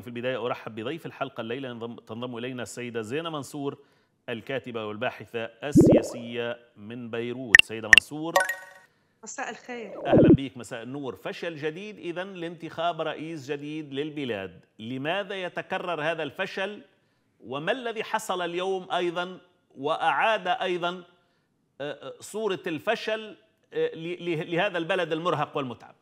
في البداية أرحب بضيف الحلقة الليلة تنضم إلينا السيدة زينة منصور الكاتبة والباحثة السياسية من بيروت سيدة منصور مساء الخير أهلا بك مساء النور فشل جديد إذا لانتخاب رئيس جديد للبلاد لماذا يتكرر هذا الفشل وما الذي حصل اليوم أيضا وأعاد أيضا آه، آه، صورة الفشل آه، لهذا البلد المرهق والمتعب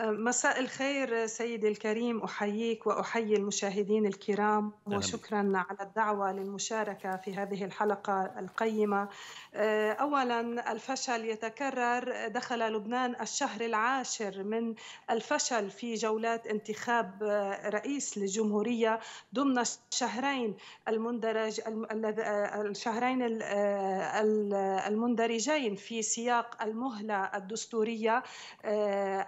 مساء الخير سيدي الكريم احييك واحيي المشاهدين الكرام وشكرا على الدعوه للمشاركه في هذه الحلقه القيمه آه، اولا الفشل يتكرر دخل لبنان الشهر العاشر من الفشل في جولات انتخاب آه، رئيس للجمهوريه ضمن الشهرين المندرج آه، الشهرين المندرجين في سياق المهله الدستوريه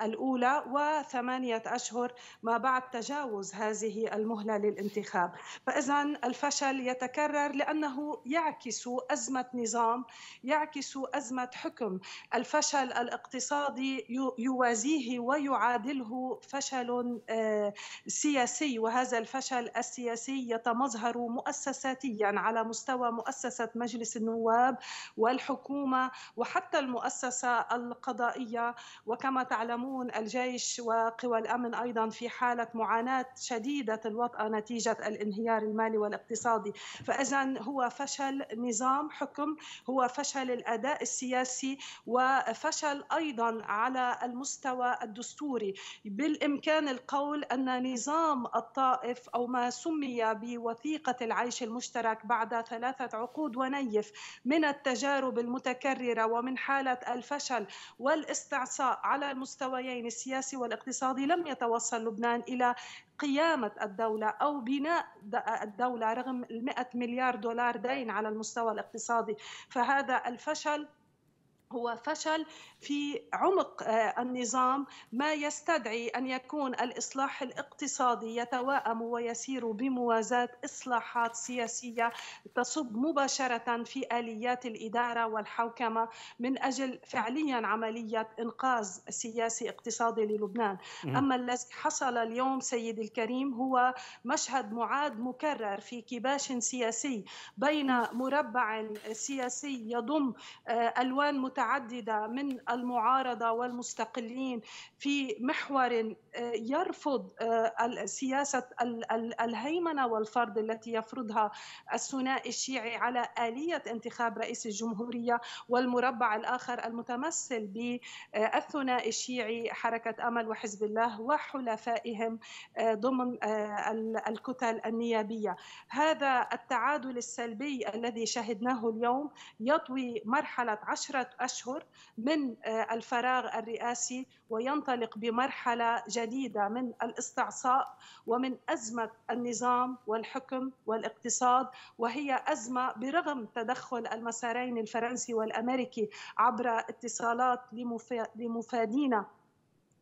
الاولى وثمانية أشهر ما بعد تجاوز هذه المهلة للانتخاب فإذا الفشل يتكرر لأنه يعكس أزمة نظام يعكس أزمة حكم الفشل الاقتصادي يوازيه ويعادله فشل آه، سياسي وهذا الفشل السياسي يتمظهر مؤسساتيا على مستوى مؤسسة مجلس النواب والحكومة وحتى المؤسسة القضائية وكما تعلمون الجاي الجيش وقوى الامن ايضا في حاله معاناه شديده الوطأة نتيجه الانهيار المالي والاقتصادي، فاذا هو فشل نظام حكم، هو فشل الاداء السياسي وفشل ايضا على المستوى الدستوري، بالامكان القول ان نظام الطائف او ما سمي بوثيقه العيش المشترك بعد ثلاثه عقود ونيف من التجارب المتكرره ومن حاله الفشل والاستعصاء على المستويين السياسي السياسي والاقتصادي لم يتوصل لبنان إلى قيامة الدولة أو بناء الدولة رغم 100 مليار دولار دين على المستوى الاقتصادي فهذا الفشل هو فشل في عمق آه، النظام ما يستدعي ان يكون الاصلاح الاقتصادي يتوائم ويسير بموازاه اصلاحات سياسيه تصب مباشره في اليات الاداره والحوكمه من اجل فعليا عمليه انقاذ سياسي اقتصادي للبنان، اما الذي حصل اليوم سيدي الكريم هو مشهد معاد مكرر في كباش سياسي بين مربع سياسي يضم آه، الوان مت متعدده من المعارضه والمستقلين في محور يرفض آه، سياسة الهيمنة والفرض التي يفرضها الثنائي الشيعي على آلية انتخاب رئيس الجمهورية والمربع الآخر المتمثل بالثنائي آه، الشيعي حركة أمل وحزب الله وحلفائهم آه، ضمن الكتل النيابية هذا التعادل السلبي الذي شهدناه اليوم يطوي مرحلة عشرة أشهر من الفراغ الرئاسي وينطلق بمرحلة جديدة شديده من الاستعصاء ومن ازمه النظام والحكم والاقتصاد وهي ازمه برغم تدخل المسارين الفرنسي والامريكي عبر اتصالات لمفادينا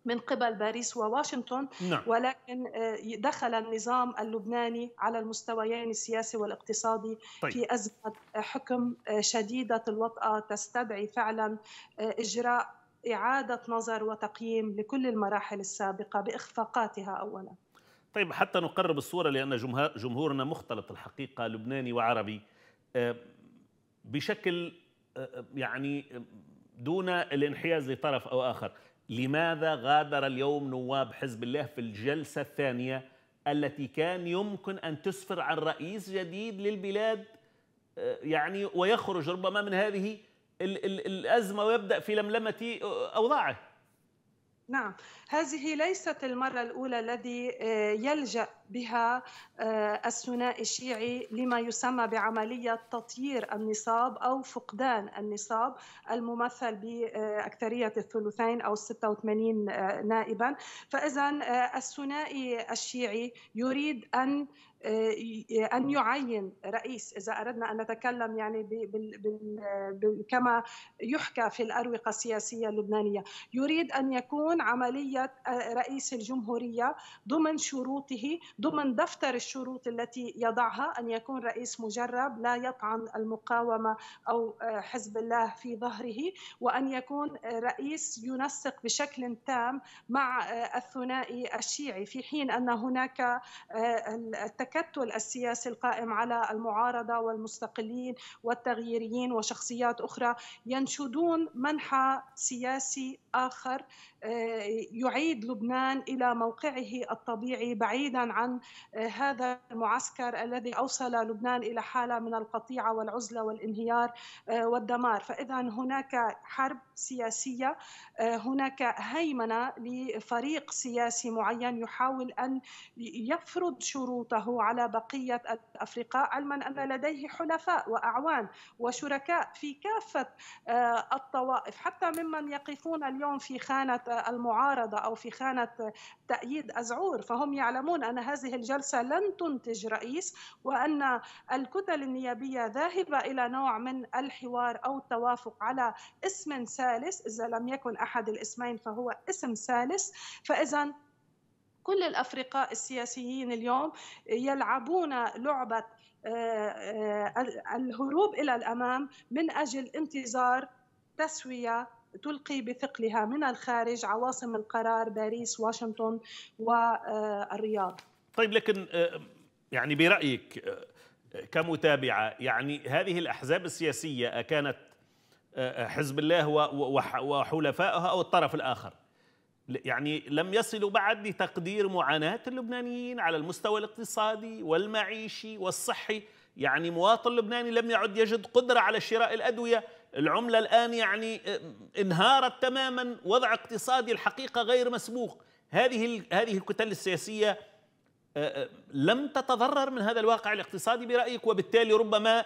من قبل باريس وواشنطن نعم. ولكن آه، دخل النظام اللبناني على المستويين السياسي والاقتصادي طيب. في أزمة حكم آه، شديدة الوطأة تستدعي فعلا آه، إجراء إعادة نظر وتقييم لكل المراحل السابقة بإخفاقاتها أولا طيب حتى نقرب الصورة لأن جمهورنا مختلط الحقيقة لبناني وعربي آه، بشكل آه، آه، يعني دون الانحياز لطرف أو آخر لماذا غادر اليوم نواب حزب الله في الجلسة الثانية التي كان يمكن أن تسفر عن رئيس جديد للبلاد يعني ويخرج ربما من هذه ال ال الأزمة ويبدأ في لملمة أوضاعه نعم هذه ليست المرة الأولى الذي آه، يلجأ بها آه، الثنائي الشيعي لما يسمى بعملية تطيير النصاب أو فقدان النصاب الممثل بأكثرية الثلثين أو 86 آه، نائبا فإذا الثنائي الشيعي يريد أن آه، آه، ان آه. يعين رئيس اذا اردنا ان نتكلم يعني بال بال كما يحكى في الاروقه السياسيه اللبنانيه، يريد ان يكون عمليه رئيس الجمهوريه ضمن شروطه، ضمن دفتر الشروط التي يضعها ان يكون رئيس مجرب لا يطعن المقاومه او حزب الله في ظهره، وان يكون رئيس ينسق بشكل تام مع الثنائي الشيعي، في حين ان هناك التك التكتل السياسي القائم على المعارضه والمستقلين والتغييريين وشخصيات اخرى ينشدون منحى سياسي اخر آه، يعيد لبنان الى موقعه الطبيعي بعيدا عن آه، هذا المعسكر الذي اوصل لبنان الى حاله من القطيعه والعزله والانهيار آه، والدمار، فاذا هناك حرب سياسيه، هناك هيمنه لفريق سياسي معين يحاول ان يفرض شروطه على بقية أفريقا علما أن لديه حلفاء وأعوان وشركاء في كافة آه، الطوائف حتى ممن يقفون اليوم في خانة آه، المعارضة أو في خانة آه، تأييد أزعور فهم يعلمون أن هذه الجلسة لن تنتج رئيس وأن الكتل النيابية ذاهبة إلى نوع من الحوار أو التوافق على اسم ثالث إذا لم يكن أحد الاسمين فهو اسم ثالث فإذا كل الافرقاء السياسيين اليوم يلعبون لعبه آه، آه، الهروب الى الامام من اجل انتظار تسويه تلقي بثقلها من الخارج عواصم القرار باريس واشنطن والرياض طيب لكن آه، يعني برايك كمتابعه يعني هذه الاحزاب السياسيه كانت حزب الله وحلفائها او الطرف الاخر يعني لم يصلوا بعد لتقدير معاناة اللبنانيين على المستوى الاقتصادي والمعيشي والصحي يعني مواطن لبناني لم يعد يجد قدرة على شراء الأدوية العملة الآن يعني آه، انهارت تماما وضع اقتصادي الحقيقة غير مسبوق هذه هذه الكتل السياسية آه، آه، لم تتضرر من هذا الواقع الاقتصادي برأيك وبالتالي ربما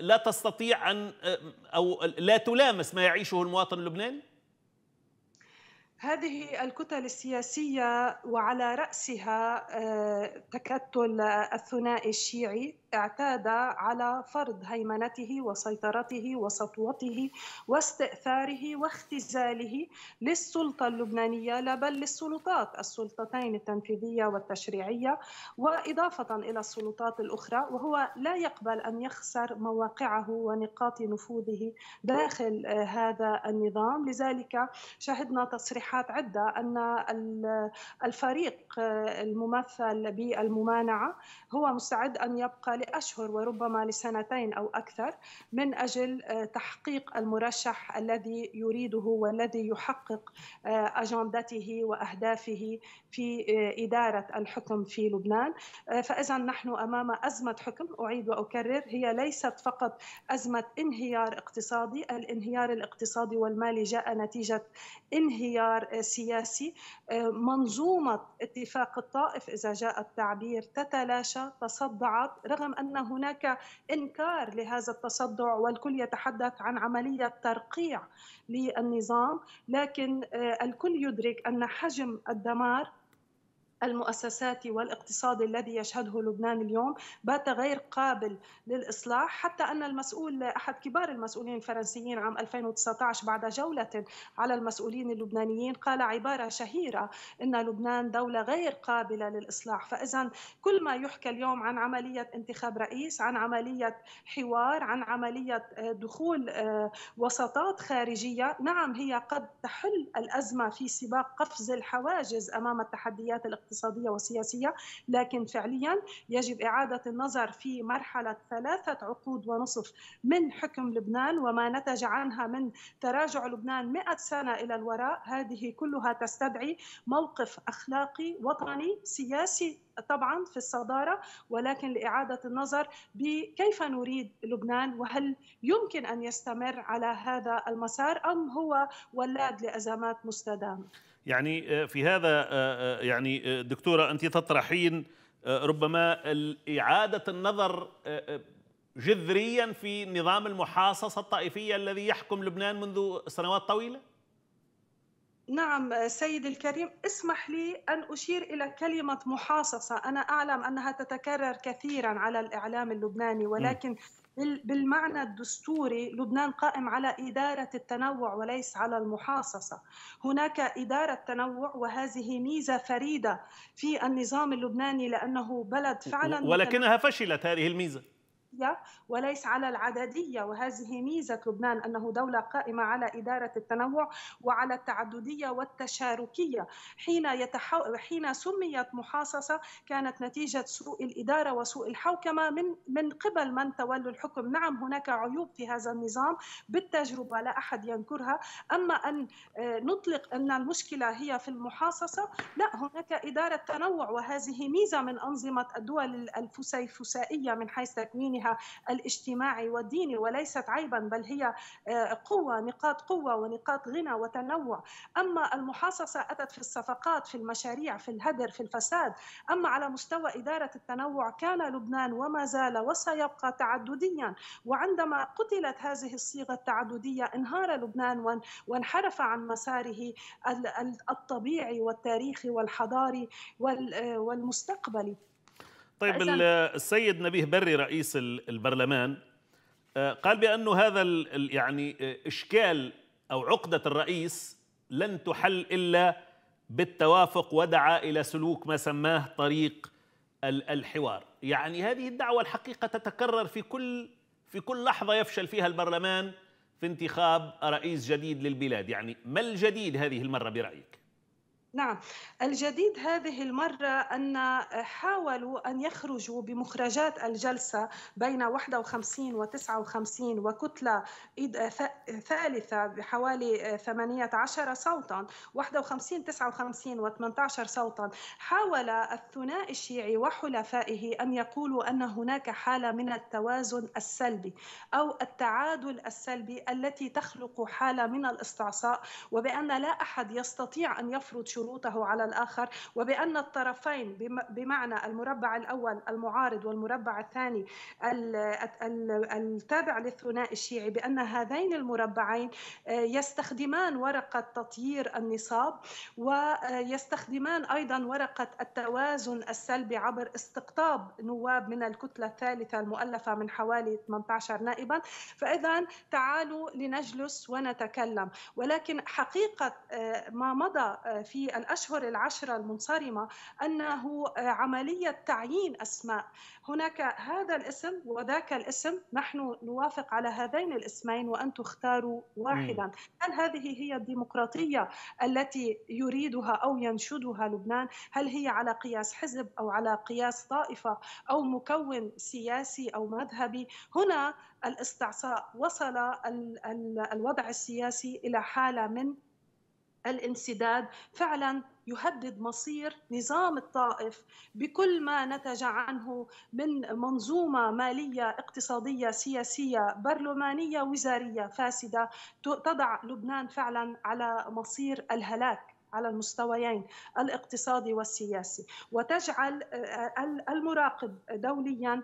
لا تستطيع أن أو لا تلامس ما يعيشه المواطن اللبناني هذه الكتل السياسية وعلى رأسها آه، تكتل الثنائي الشيعي اعتاد على فرض هيمنته وسيطرته وسطوته واستئثاره واختزاله للسلطه اللبنانيه لا بل للسلطات السلطتين التنفيذيه والتشريعيه واضافه الى السلطات الاخرى وهو لا يقبل ان يخسر مواقعه ونقاط نفوذه داخل آه، هذا النظام لذلك شهدنا تصريحات عده ان الفريق آه، الممثل بالممانعه هو مستعد ان يبقى لأشهر وربما لسنتين أو أكثر من أجل آه، تحقيق المرشح الذي يريده والذي يحقق آه، أجندته وأهدافه في آه، إدارة الحكم في لبنان فإذا نحن أمام أزمة حكم أعيد وأكرر هي ليست فقط أزمة انهيار اقتصادي الانهيار الاقتصادي والمالي جاء نتيجة انهيار سياسي منظومة اتفاق الطائف إذا جاء التعبير تتلاشى تصدعت رغم نعلم ان هناك انكار لهذا التصدع والكل يتحدث عن عمليه ترقيع للنظام لكن آه، الكل يدرك ان حجم الدمار المؤسساتي والاقتصادي الذي يشهده لبنان اليوم بات غير قابل للإصلاح حتى أن المسؤول أحد كبار المسؤولين الفرنسيين عام 2019 بعد جولة على المسؤولين اللبنانيين قال عبارة شهيرة إن لبنان دولة غير قابلة للإصلاح فإذا كل ما يحكى اليوم عن عملية انتخاب رئيس عن عملية حوار عن عملية آه، دخول آه، وسطات خارجية نعم هي قد تحل الأزمة في سباق قفز الحواجز أمام التحديات الاقتصادية اقتصادية وسياسية لكن فعليا يجب إعادة النظر في مرحلة ثلاثة عقود ونصف من حكم لبنان وما نتج عنها من تراجع لبنان مئة سنة إلى الوراء هذه كلها تستدعي موقف أخلاقي وطني سياسي طبعا في الصداره ولكن لاعاده النظر بكيف نريد لبنان وهل يمكن ان يستمر على هذا المسار ام هو ولاد لازمات مستدامه. يعني آه، في هذا آه، آه، يعني دكتوره انت تطرحين ربما اعاده النظر جذريا في نظام المحاصصه الطائفيه الذي يحكم لبنان منذ سنوات طويله؟ نعم سيد الكريم اسمح لي أن أشير إلى كلمة محاصصة أنا أعلم أنها تتكرر كثيرا على الإعلام اللبناني ولكن بالمعنى الدستوري لبنان قائم على إدارة التنوع وليس على المحاصصة هناك إدارة تنوع وهذه ميزة فريدة في النظام اللبناني لأنه بلد فعلا ولكنها فشلت هذه الميزة النسبية وليس على العددية وهذه ميزة لبنان أنه دولة قائمة على إدارة التنوع وعلى التعددية والتشاركية حين, يتحو... حين سميت محاصصة كانت نتيجة سوء الإدارة وسوء الحوكمة من, من قبل من تولوا الحكم نعم هناك عيوب في هذا النظام بالتجربة لا أحد ينكرها أما أن آه، نطلق أن المشكلة هي في المحاصصة لا هناك إدارة تنوع وهذه ميزة من أنظمة الدول الفسيفسائية من حيث تكوينها بشأنها الاجتماعي والديني وليست عيبا بل هي آه، قوة نقاط قوة ونقاط غنى وتنوع أما المحاصصة أتت في الصفقات في المشاريع في الهدر في الفساد أما على مستوى إدارة التنوع كان لبنان وما زال وسيبقى تعدديا وعندما قتلت هذه الصيغة التعددية انهار لبنان وانحرف عن مساره الطبيعي والتاريخي والحضاري آه، والمستقبلي طيب السيد نبيه بري رئيس البرلمان آه، قال بانه هذا يعني آه، اشكال او عقده الرئيس لن تحل الا بالتوافق ودعا الى سلوك ما سماه طريق الحوار يعني هذه الدعوه الحقيقه تتكرر في كل في كل لحظه يفشل فيها البرلمان في انتخاب رئيس جديد للبلاد يعني ما الجديد هذه المره برايك نعم الجديد هذه المرة أن حاولوا أن يخرجوا بمخرجات الجلسة بين 51 و 59 وكتلة ثالثة بحوالي 18 صوتا 51 59 و 18 صوتا حاول الثنائي الشيعي وحلفائه أن يقولوا أن هناك حالة من التوازن السلبي أو التعادل السلبي التي تخلق حالة من الاستعصاء وبأن لا أحد يستطيع أن يفرض شروطه على الآخر وبأن الطرفين بمعنى المربع الأول المعارض والمربع الثاني التابع للثنائي الشيعي بأن هذين المربعين آه، يستخدمان ورقة تطيير النصاب ويستخدمان أيضا ورقة التوازن السلبي عبر استقطاب نواب من الكتلة الثالثة المؤلفة من حوالي 18 نائبا فإذا تعالوا لنجلس ونتكلم ولكن حقيقة آه، ما مضى آه، في الأشهر العشرة المنصرمة أنه آه، عملية تعيين أسماء هناك هذا الاسم وذاك الاسم نحن نوافق على هذين الاسمين وأن تختاروا واحدا هل هذه هي الديمقراطية التي يريدها أو ينشدها لبنان هل هي على قياس حزب أو على قياس طائفة أو مكون سياسي أو مذهبي هنا الاستعصاء وصل الوضع السياسي إلى حالة من الانسداد فعلا يهدد مصير نظام الطائف بكل ما نتج عنه من منظومه ماليه اقتصاديه سياسيه برلمانيه وزاريه فاسده تضع لبنان فعلا على مصير الهلاك على المستويين الاقتصادي والسياسي وتجعل آه، المراقب دوليا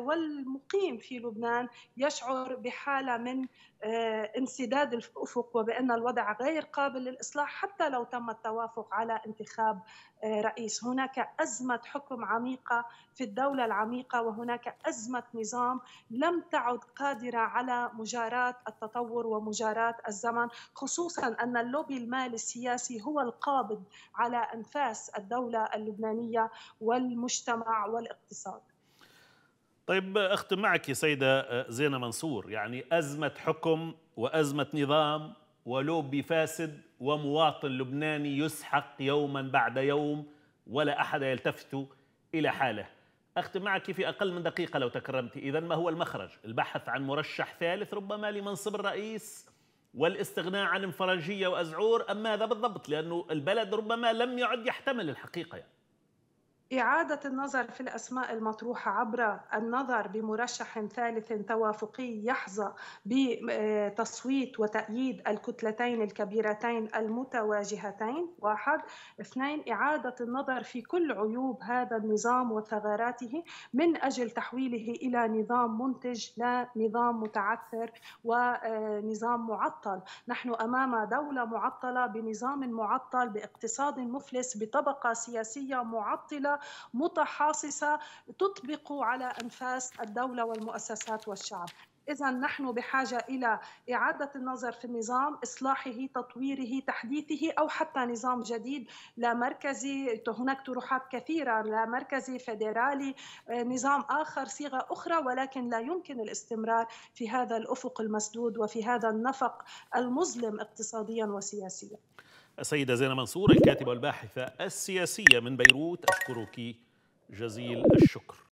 والمقيم في لبنان يشعر بحاله من آه، انسداد الافق وبان الوضع غير قابل للاصلاح حتى لو تم التوافق على انتخاب آه، رئيس، هناك ازمه حكم عميقه في الدوله العميقه وهناك ازمه نظام لم تعد قادره على مجاراه التطور ومجاراه الزمن، خصوصا ان اللوبي المالي السياسي هو القابض على انفاس الدوله اللبنانيه والمجتمع والاقتصاد. طيب اختم معك سيده آه، زينه منصور يعني ازمه حكم وازمه نظام ولوبي فاسد ومواطن لبناني يسحق يوما بعد يوم ولا احد يلتفت الى حاله. اختم معك في اقل من دقيقه لو تكرمت، اذا ما هو المخرج؟ البحث عن مرشح ثالث ربما لمنصب الرئيس والاستغناء عن انفراجيه وازعور ام ماذا بالضبط؟ لانه البلد ربما لم يعد يحتمل الحقيقه يعني. إعادة النظر في الأسماء المطروحة عبر النظر بمرشح ثالث توافقي يحظى بتصويت وتأييد الكتلتين الكبيرتين المتواجهتين واحد اثنين إعادة النظر في كل عيوب هذا النظام وثغراته من أجل تحويله إلى نظام منتج لا نظام متعثر ونظام معطل نحن أمام دولة معطلة بنظام معطل باقتصاد مفلس بطبقة سياسية معطلة متحاصصة تطبق على أنفاس الدولة والمؤسسات والشعب إذا نحن بحاجة إلى إعادة النظر في النظام إصلاحه تطويره تحديثه أو حتى نظام جديد لا مركزي هناك طروحات كثيرة لا مركزي فيدرالي نظام آخر صيغة أخرى ولكن لا يمكن الاستمرار في هذا الأفق المسدود وفي هذا النفق المظلم اقتصاديا وسياسيا السيدة زينة منصور الكاتبة والباحثة السياسية من بيروت أشكرك جزيل الشكر